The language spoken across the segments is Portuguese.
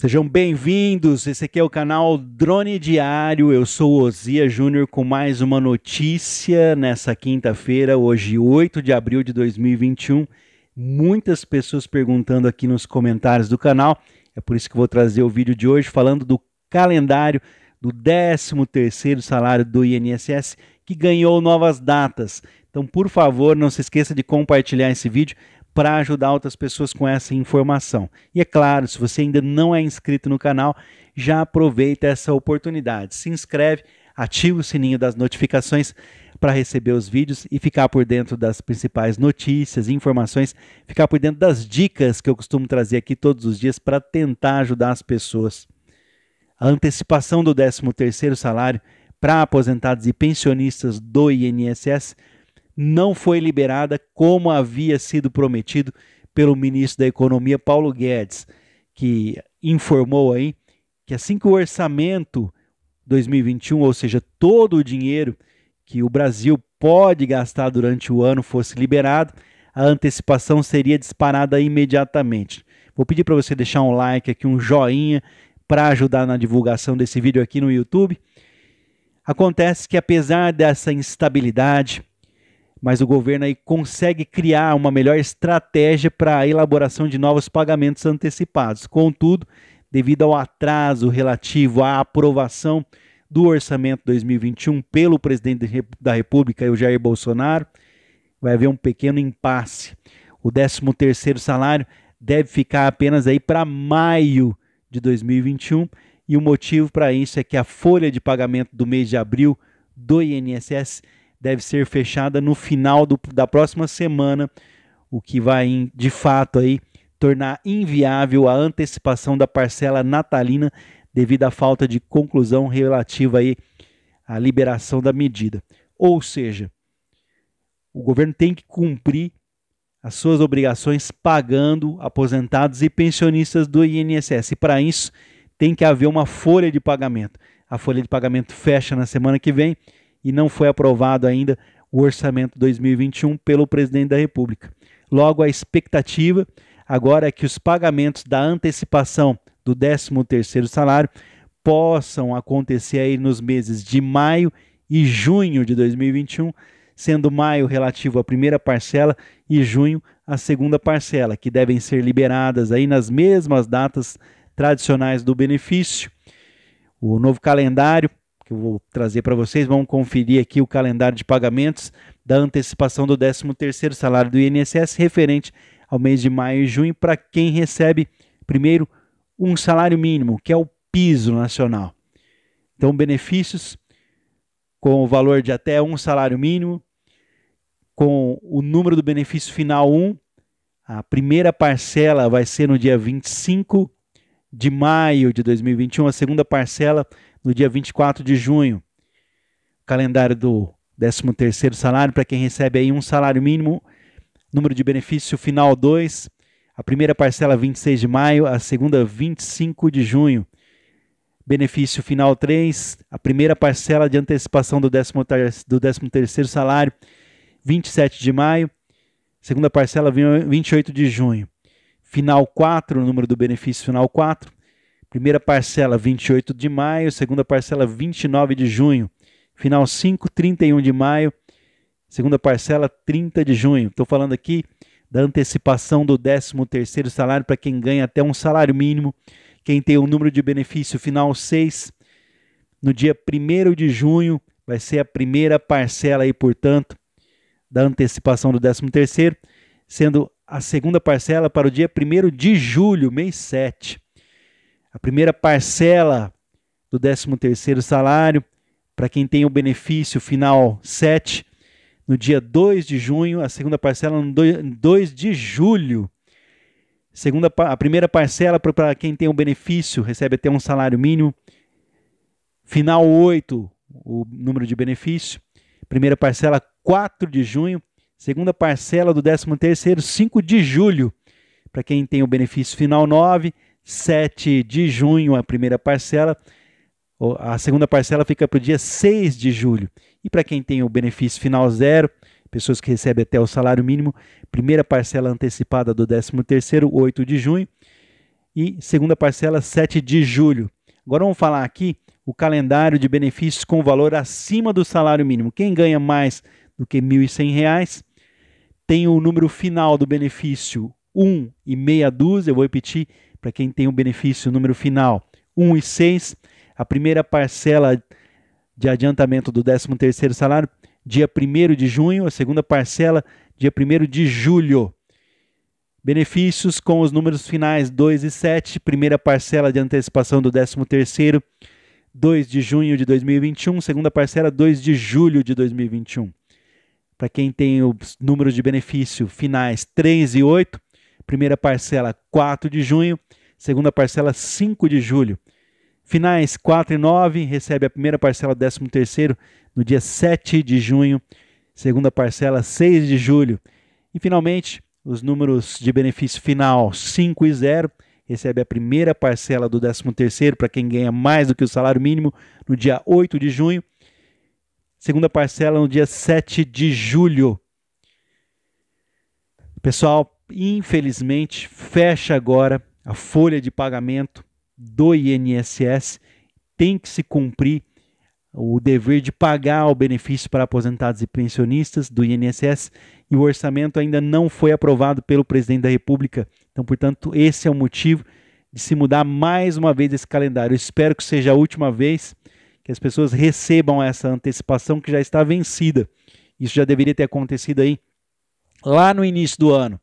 Sejam bem-vindos. Esse aqui é o canal Drone Diário. Eu sou Ozia Júnior com mais uma notícia nessa quinta-feira, hoje 8 de abril de 2021. Muitas pessoas perguntando aqui nos comentários do canal. É por isso que vou trazer o vídeo de hoje falando do calendário do 13º salário do INSS que ganhou novas datas. Então, por favor, não se esqueça de compartilhar esse vídeo para ajudar outras pessoas com essa informação. E é claro, se você ainda não é inscrito no canal, já aproveita essa oportunidade. Se inscreve, ativa o sininho das notificações para receber os vídeos e ficar por dentro das principais notícias, informações, ficar por dentro das dicas que eu costumo trazer aqui todos os dias para tentar ajudar as pessoas. A antecipação do 13º salário para aposentados e pensionistas do INSS não foi liberada como havia sido prometido pelo ministro da Economia, Paulo Guedes, que informou aí que assim que o orçamento 2021, ou seja, todo o dinheiro que o Brasil pode gastar durante o ano fosse liberado, a antecipação seria disparada imediatamente. Vou pedir para você deixar um like aqui, um joinha, para ajudar na divulgação desse vídeo aqui no YouTube. Acontece que apesar dessa instabilidade, mas o governo aí consegue criar uma melhor estratégia para a elaboração de novos pagamentos antecipados. Contudo, devido ao atraso relativo à aprovação do orçamento 2021 pelo presidente da República, o Jair Bolsonaro, vai haver um pequeno impasse. O 13º salário deve ficar apenas aí para maio de 2021, e o motivo para isso é que a folha de pagamento do mês de abril do INSS deve ser fechada no final do, da próxima semana, o que vai de fato aí tornar inviável a antecipação da parcela natalina devido à falta de conclusão relativa aí à liberação da medida. Ou seja, o governo tem que cumprir as suas obrigações pagando aposentados e pensionistas do INSS. E para isso tem que haver uma folha de pagamento. A folha de pagamento fecha na semana que vem e não foi aprovado ainda o orçamento 2021 pelo presidente da República. Logo, a expectativa agora é que os pagamentos da antecipação do 13º salário possam acontecer aí nos meses de maio e junho de 2021, sendo maio relativo à primeira parcela e junho à segunda parcela, que devem ser liberadas aí nas mesmas datas tradicionais do benefício. O novo calendário que eu vou trazer para vocês. Vamos conferir aqui o calendário de pagamentos da antecipação do 13º salário do INSS referente ao mês de maio e junho para quem recebe primeiro um salário mínimo, que é o piso nacional. Então, benefícios com o valor de até um salário mínimo, com o número do benefício final 1. A primeira parcela vai ser no dia 25 de maio de 2021, a segunda parcela no dia 24 de junho. Calendário do 13º salário para quem recebe aí um salário mínimo, número de benefício final 2, a primeira parcela 26 de maio, a segunda 25 de junho. Benefício final 3, a primeira parcela de antecipação do 13º, do salário, 27 de maio, segunda parcela 28 de junho final 4, o número do benefício final 4. Primeira parcela 28 de maio, segunda parcela 29 de junho, final 5, 31 de maio, segunda parcela 30 de junho. Estou falando aqui da antecipação do 13º salário para quem ganha até um salário mínimo, quem tem o um número de benefício final 6, no dia 1 de junho vai ser a primeira parcela aí, portanto, da antecipação do 13º, sendo a segunda parcela para o dia 1 de julho, mês 7. A primeira parcela do 13º salário para quem tem o benefício final 7 no dia 2 de junho, a segunda parcela no 2 de julho. Segunda, a primeira parcela para quem tem o benefício recebe até um salário mínimo. Final 8, o número de benefício. Primeira parcela 4 de junho Segunda parcela do 13º, 5 de julho, para quem tem o benefício final 9, 7 de junho a primeira parcela, a segunda parcela fica para o dia 6 de julho. E para quem tem o benefício final zero, pessoas que recebem até o salário mínimo, primeira parcela antecipada do 13º, 8 de junho, e segunda parcela, 7 de julho. Agora vamos falar aqui o calendário de benefícios com valor acima do salário mínimo. Quem ganha mais do que R$ 1.100,00? tem o número final do benefício 1 e meia dúzia. Eu vou repetir para quem tem o benefício, o número final 1 e 6. A primeira parcela de adiantamento do 13º salário, dia 1 de junho. A segunda parcela, dia 1 de julho. Benefícios com os números finais 2 e 7. Primeira parcela de antecipação do 13º, 2 de junho de 2021. Segunda parcela, 2 de julho de 2021. Para quem tem os números de benefício finais 3 e 8, primeira parcela 4 de junho, segunda parcela 5 de julho. Finais 4 e 9 recebe a primeira parcela 13 terceiro no dia 7 de junho, segunda parcela 6 de julho. E finalmente, os números de benefício final 5 e 0 recebe a primeira parcela do 13º para quem ganha mais do que o salário mínimo no dia 8 de junho Segunda parcela no dia 7 de julho. Pessoal, infelizmente, fecha agora a folha de pagamento do INSS. Tem que se cumprir o dever de pagar o benefício para aposentados e pensionistas do INSS e o orçamento ainda não foi aprovado pelo presidente da República. Então, portanto, esse é o motivo de se mudar mais uma vez esse calendário. Eu espero que seja a última vez que as pessoas recebam essa antecipação que já está vencida. Isso já deveria ter acontecido aí lá no início do ano.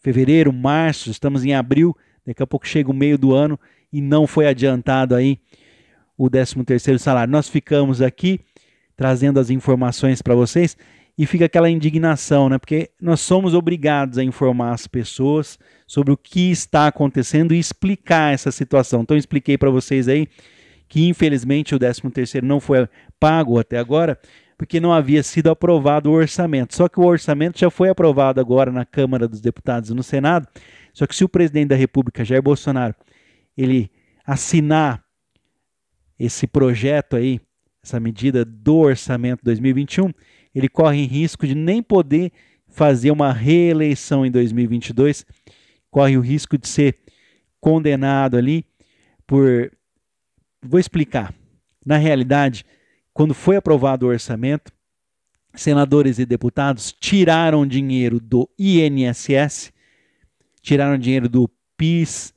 Fevereiro, março, estamos em abril, daqui a pouco chega o meio do ano e não foi adiantado aí o 13º salário. Nós ficamos aqui trazendo as informações para vocês e fica aquela indignação, né? Porque nós somos obrigados a informar as pessoas sobre o que está acontecendo e explicar essa situação. Então expliquei para vocês aí que infelizmente o 13 terceiro não foi pago até agora, porque não havia sido aprovado o orçamento. Só que o orçamento já foi aprovado agora na Câmara dos Deputados e no Senado. Só que se o presidente da República, Jair Bolsonaro, ele assinar esse projeto aí, essa medida do orçamento 2021, ele corre risco de nem poder fazer uma reeleição em 2022, corre o risco de ser condenado ali por Vou explicar. Na realidade, quando foi aprovado o orçamento, senadores e deputados tiraram dinheiro do INSS, tiraram dinheiro do PIS,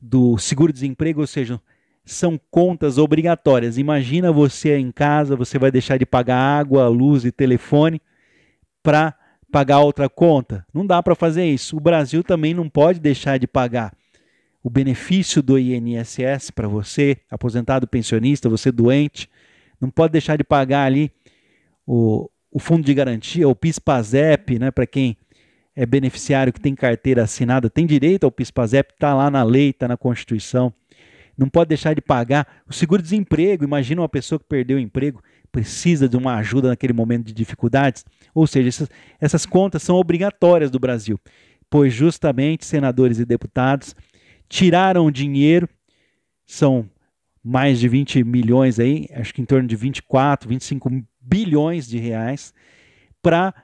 do seguro-desemprego, ou seja, são contas obrigatórias. Imagina você em casa, você vai deixar de pagar água, luz e telefone para pagar outra conta. Não dá para fazer isso. O Brasil também não pode deixar de pagar o benefício do INSS para você, aposentado, pensionista, você doente, não pode deixar de pagar ali o, o fundo de garantia, o PIS/PASEP, né, para quem é beneficiário que tem carteira assinada, tem direito ao PIS/PASEP, está lá na lei, está na Constituição. Não pode deixar de pagar o seguro-desemprego. Imagina uma pessoa que perdeu o emprego, precisa de uma ajuda naquele momento de dificuldades. Ou seja, essas, essas contas são obrigatórias do Brasil, pois justamente senadores e deputados tiraram dinheiro, são mais de 20 milhões aí, acho que em torno de 24, 25 bilhões de reais, para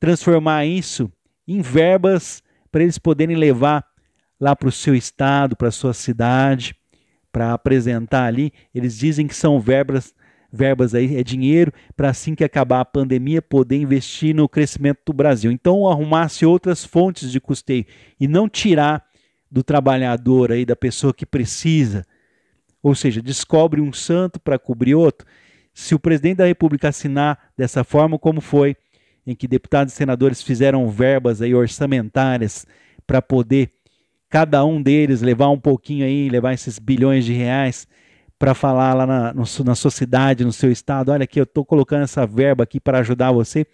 transformar isso em verbas para eles poderem levar lá para o seu estado, para a sua cidade, para apresentar ali. Eles dizem que são verbas, verbas aí, é dinheiro para assim que acabar a pandemia poder investir no crescimento do Brasil. Então arrumasse outras fontes de custeio e não tirar do trabalhador aí, da pessoa que precisa, ou seja, descobre um santo para cobrir outro, se o presidente da República assinar dessa forma como foi, em que deputados e senadores fizeram verbas aí orçamentárias para poder cada um deles levar um pouquinho aí, levar esses bilhões de reais para falar lá na, no, na sua cidade, no seu estado, olha aqui, eu estou colocando essa verba aqui para ajudar você.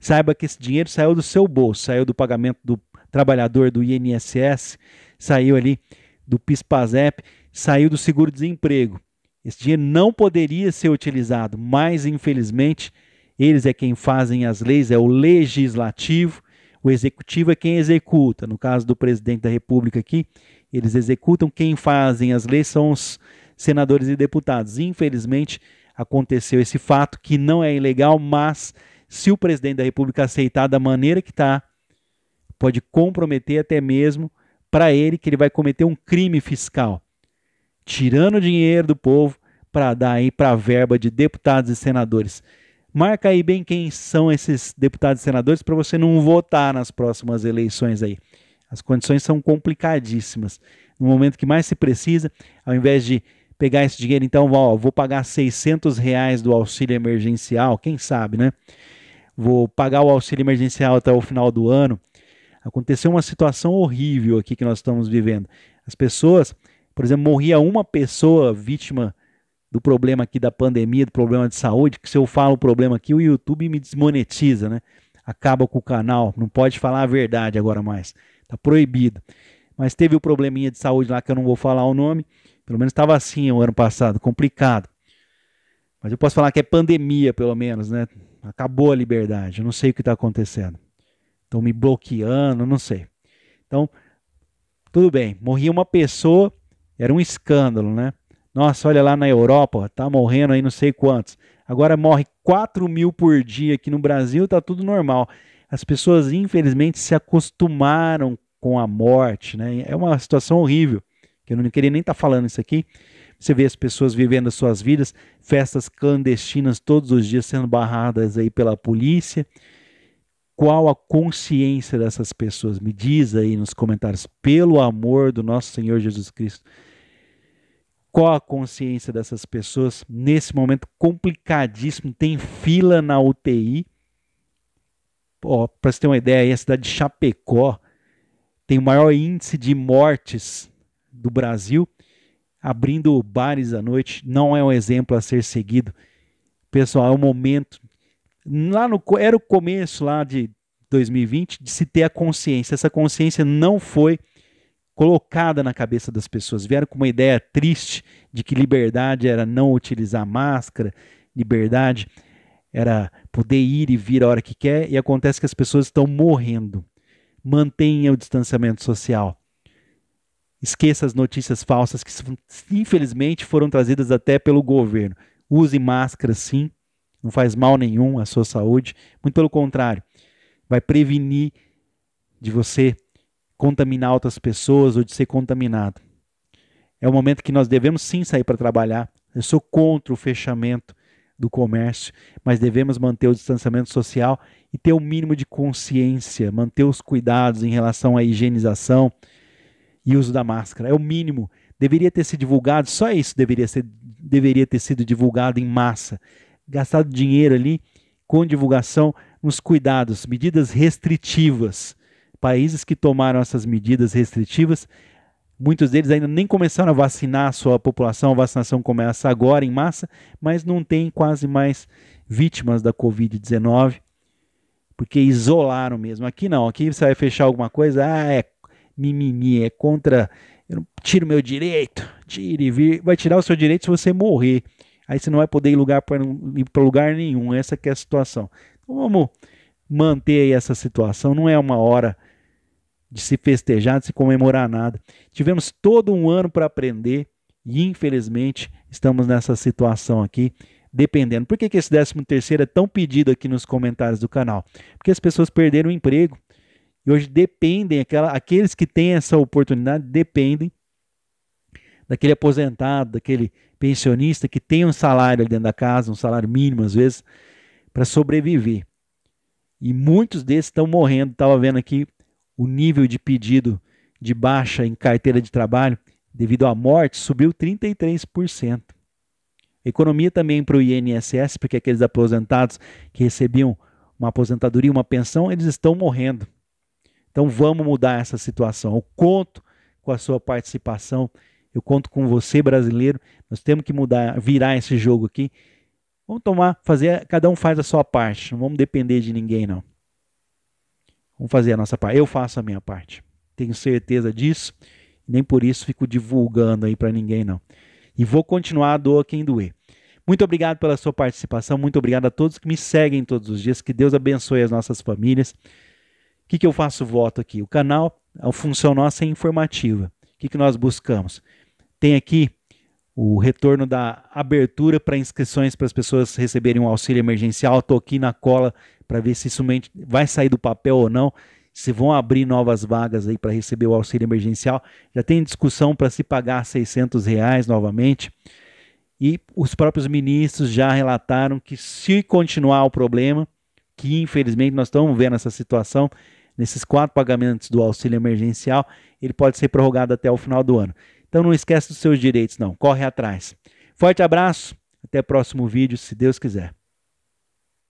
Saiba que esse dinheiro saiu do seu bolso, saiu do pagamento do trabalhador do INSS, saiu ali do PISPAZEP, saiu do seguro-desemprego. Esse dinheiro não poderia ser utilizado, mas infelizmente eles é quem fazem as leis, é o legislativo, o executivo é quem executa. No caso do presidente da República aqui, eles executam, quem fazem as leis são os senadores e deputados. Infelizmente aconteceu esse fato que não é ilegal, mas se o presidente da República aceitar da maneira que está, pode comprometer até mesmo para ele que ele vai cometer um crime fiscal, tirando dinheiro do povo para dar aí para a verba de deputados e senadores. Marca aí bem quem são esses deputados e senadores para você não votar nas próximas eleições aí. As condições são complicadíssimas. No momento que mais se precisa, ao invés de pegar esse dinheiro, então ó, vou pagar 600 reais do auxílio emergencial, quem sabe, né? Vou pagar o auxílio emergencial até o final do ano, Aconteceu uma situação horrível aqui que nós estamos vivendo. As pessoas, por exemplo, morria uma pessoa vítima do problema aqui da pandemia, do problema de saúde, que se eu falo o problema aqui, o YouTube me desmonetiza, né? Acaba com o canal, não pode falar a verdade agora mais. Tá proibido. Mas teve o um probleminha de saúde lá que eu não vou falar o nome. Pelo menos estava assim o ano passado, complicado. Mas eu posso falar que é pandemia, pelo menos, né? Acabou a liberdade. Eu não sei o que está acontecendo estão me bloqueando, não sei. Então, tudo bem, morria uma pessoa, era um escândalo, né? Nossa, olha lá na Europa, tá morrendo aí não sei quantos. Agora morre 4 mil por dia aqui no Brasil, tá tudo normal. As pessoas, infelizmente, se acostumaram com a morte, né? É uma situação horrível, que eu não queria nem estar tá falando isso aqui. Você vê as pessoas vivendo as suas vidas, festas clandestinas todos os dias sendo barradas aí pela polícia qual a consciência dessas pessoas. Me diz aí nos comentários, pelo amor do nosso Senhor Jesus Cristo, qual a consciência dessas pessoas nesse momento complicadíssimo? Tem fila na UTI. Para você ter uma ideia, aí a cidade de Chapecó tem o maior índice de mortes do Brasil, abrindo bares à noite. Não é um exemplo a ser seguido. Pessoal, é o momento Lá no, era o começo lá de 2020 de se ter a consciência. Essa consciência não foi colocada na cabeça das pessoas. Vieram com uma ideia triste de que liberdade era não utilizar máscara, liberdade era poder ir e vir a hora que quer, e acontece que as pessoas estão morrendo. Mantenha o distanciamento social. Esqueça as notícias falsas que, infelizmente, foram trazidas até pelo governo. Use máscara, sim, não faz mal nenhum à sua saúde, muito pelo contrário, vai prevenir de você contaminar outras pessoas ou de ser contaminado. É o momento que nós devemos sim sair para trabalhar. Eu sou contra o fechamento do comércio, mas devemos manter o distanciamento social e ter o um mínimo de consciência, manter os cuidados em relação à higienização e uso da máscara. É o mínimo. Deveria ter sido divulgado, só isso deveria, ser, deveria ter sido divulgado em massa gastado dinheiro ali com divulgação nos cuidados, medidas restritivas. Países que tomaram essas medidas restritivas, muitos deles ainda nem começaram a vacinar a sua população, a vacinação começa agora em massa, mas não tem quase mais vítimas da Covid-19, porque isolaram mesmo. Aqui não, aqui você vai fechar alguma coisa, ah, é mimimi, é contra, eu tiro meu direito, tire, vai tirar o seu direito se você morrer aí você não vai poder ir lugar para lugar nenhum. Essa é a situação. Então vamos manter aí essa situação. Não é uma hora de se festejar, de se comemorar nada. Tivemos todo um ano para aprender e infelizmente estamos nessa situação aqui, dependendo. Por que, que esse 13 terceiro é tão pedido aqui nos comentários do canal? Porque as pessoas perderam o emprego e hoje dependem, aquela, aqueles que têm essa oportunidade dependem daquele aposentado, daquele pensionista que tem um salário ali dentro da casa, um salário mínimo às vezes, para sobreviver. E muitos desses estão morrendo. Estava vendo aqui o nível de pedido de baixa em carteira de trabalho devido à morte subiu 33%. A economia também para o INSS, porque aqueles aposentados que recebiam uma aposentadoria, uma pensão, eles estão morrendo. Então vamos mudar essa situação. Eu conto com a sua participação eu conto com você, brasileiro. Nós temos que mudar, virar esse jogo aqui. Vamos tomar, fazer, cada um faz a sua parte. Não vamos depender de ninguém, não. Vamos fazer a nossa parte. Eu faço a minha parte. Tenho certeza disso. Nem por isso fico divulgando aí para ninguém, não. E vou continuar a doa quem doer. Muito obrigado pela sua participação. Muito obrigado a todos que me seguem todos os dias. Que Deus abençoe as nossas famílias. O que, que eu faço voto aqui? O canal, é a função nossa é informativa. O que, que nós buscamos? tem aqui o retorno da abertura para inscrições para as pessoas receberem um auxílio emergencial. Estou aqui na cola para ver se isso vai sair do papel ou não, se vão abrir novas vagas aí para receber o auxílio emergencial. Já tem discussão para se pagar 600 reais novamente. E os próprios ministros já relataram que se continuar o problema, que infelizmente nós estamos vendo essa situação, nesses quatro pagamentos do auxílio emergencial, ele pode ser prorrogado até o final do ano. Então não esquece dos seus direitos, não. Corre atrás. Forte abraço. Até o próximo vídeo, se Deus quiser.